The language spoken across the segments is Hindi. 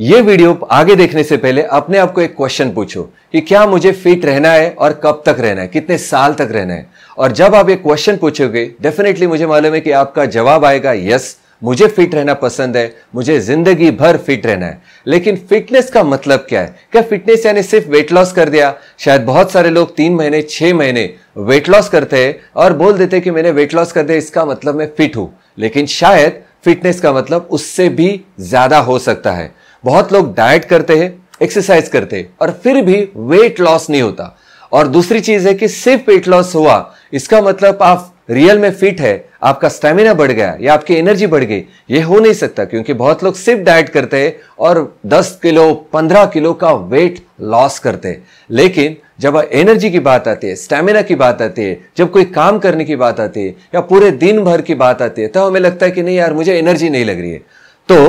ये वीडियो आगे देखने से पहले अपने आप को एक क्वेश्चन पूछो कि क्या मुझे फिट रहना है और कब तक रहना है कितने साल तक रहना है और जब आप ये क्वेश्चन पूछोगे डेफिनेटली मुझे मालूम है कि आपका जवाब आएगा यस मुझे फिट रहना पसंद है मुझे जिंदगी भर फिट रहना है लेकिन फिटनेस का मतलब क्या है क्या फिटनेस यानी सिर्फ वेट लॉस कर दिया शायद बहुत सारे लोग तीन महीने छह महीने वेट लॉस करते हैं और बोल देते कि मैंने वेट लॉस कर दिया इसका मतलब मैं फिट हूं लेकिन शायद फिटनेस का मतलब उससे भी ज्यादा हो सकता है बहुत लोग डाइट करते हैं एक्सरसाइज करते हैं और फिर भी वेट लॉस नहीं होता और दूसरी चीज है कि सिर्फ वेट लॉस हुआ इसका मतलब आप रियल में फिट है आपका स्टेमिना बढ़ गया या आपकी एनर्जी बढ़ गई ये हो नहीं सकता क्योंकि बहुत लोग सिर्फ डाइट करते हैं और 10 किलो 15 किलो का वेट लॉस करते हैं लेकिन जब एनर्जी की बात आती है स्टेमिना की बात आती है जब कोई काम करने की बात आती है या पूरे दिन भर की बात आती है तब तो हमें लगता है कि नहीं यार मुझे एनर्जी नहीं लग रही है तो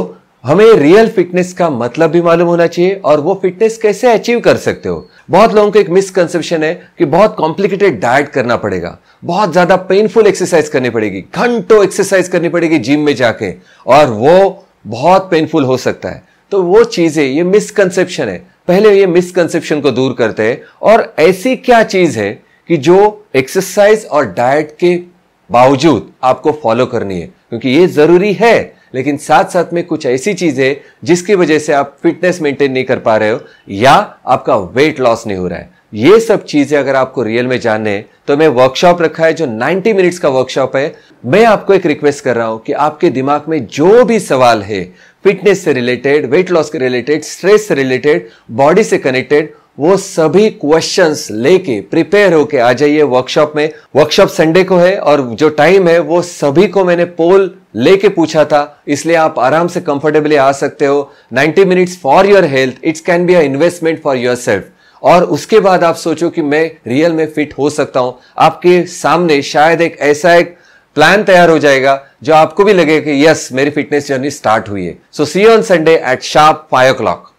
हमें रियल फिटनेस का मतलब भी मालूम होना चाहिए और वो फिटनेस कैसे अचीव कर सकते हो बहुत लोगों को एक मिसकंसेप्शन है कि बहुत कॉम्प्लिकेटेड डाइट करना पड़ेगा बहुत ज्यादा पेनफुल एक्सरसाइज करनी पड़ेगी घंटों एक्सरसाइज करनी पड़ेगी जिम में जाके और वो बहुत पेनफुल हो सकता है तो वो चीजें ये मिसकंसेप्शन है पहले ये मिसकंसेप्शन को दूर करते हैं और ऐसी क्या चीज है कि जो एक्सरसाइज और डाइट के बावजूद आपको फॉलो करनी है क्योंकि ये जरूरी है लेकिन साथ साथ में कुछ ऐसी चीज है जिसकी वजह से आप फिटनेस मेंटेन नहीं कर पा रहे हो या आपका वेट लॉस नहीं हो रहा है ये सब चीज़ें अगर आपको रियल में जानने हैं तो मैं वर्कशॉप रखा है जो 90 मिनट्स का वर्कशॉप है मैं आपको एक रिक्वेस्ट कर रहा हूं कि आपके दिमाग में जो भी सवाल है फिटनेस से रिलेटेड वेट लॉस के रिलेटेड स्ट्रेस से रिलेटेड बॉडी से कनेक्टेड वो सभी क्वेश्चंस लेके प्रिपेयर होके आ जाइए वर्कशॉप में वर्कशॉप संडे को है और जो टाइम है वो सभी को मैंने पोल लेके पूछा था इसलिए आप आराम से कंफर्टेबली आ सकते हो 90 minutes for your health it's can be a investment for yourself और उसके बाद आप सोचो कि मैं रियल में फिट हो सकता हूं आपके सामने शायद एक ऐसा एक प्लान तैयार हो जाएगा जो आपको भी लगे कि यस मेरी फिटनेस जर्नी स्टार्ट हुई है so see on Sunday at sharp five O clock